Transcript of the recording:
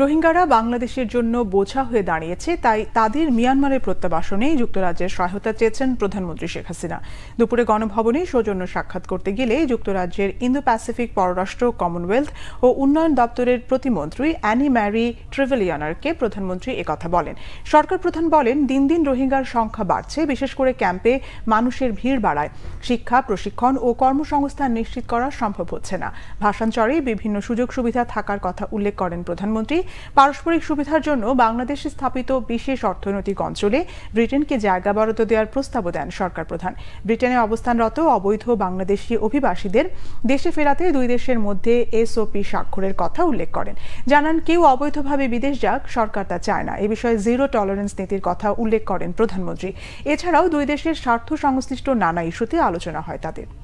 রোহিঙ্গারা বাংলাদেশের জন্য বোঝা হয়ে দাঁড়িয়েছে তাই তাদের মিয়ানমারের প্রত্যাবাসনে যুক্তরাজ্যের সহায়তা চেয়েছেন প্রধানমন্ত্রী শেখ হাসিনা দুপুরে গণভবনে সৌজন্য সাক্ষাৎ করতে গেলে যুক্তরাজ্যের ইন্দো প্যাসিফিক পররাষ্ট্র কমনওয়েলথ ও উন্নয়ন দপ্তরের প্রতিমন্ত্রী অ্যানি ম্যারি ট্রেভেলিয়ানারকে প্রধানমন্ত্রী একথা বলেন সরকার প্রধান বলেন দিন দিন রোহিঙ্গার সংখ্যা বাড়ছে বিশেষ করে ক্যাম্পে মানুষের ভিড় বাড়ায় শিক্ষা প্রশিক্ষণ ও কর্মসংস্থান নিশ্চিত করা সম্ভব হচ্ছে না ভাষাঞ্চরে বিভিন্ন সুযোগ সুবিধা থাকার কথা উল্লেখ করেন প্রধানমন্ত্রী পারস্পরিক সুবিধার জন্য বাংলাদেশে স্থাপিত বিশেষ অর্থনৈতিক অঞ্চলে ব্রিটেনকে জায়গা বরাদ্দ দেওয়ার প্রস্তাবও দেন সরকার প্রধান ব্রিটেনে অবস্থানরত অবৈধ বাংলাদেশি অভিবাসীদের দেশে ফেরাতে দুই দেশের মধ্যে এসওপি স্বাক্ষরের কথা উল্লেখ করেন জানান কেউ অবৈধভাবে বিদেশ যাক সরকার তা চায় না এ বিষয়ে জিরো টলারেন্স নীতির কথা উল্লেখ করেন প্রধানমন্ত্রী এছাড়াও দুই দেশের স্বার্থ সংশ্লিষ্ট নানা ইস্যুতে আলোচনা হয় তাদের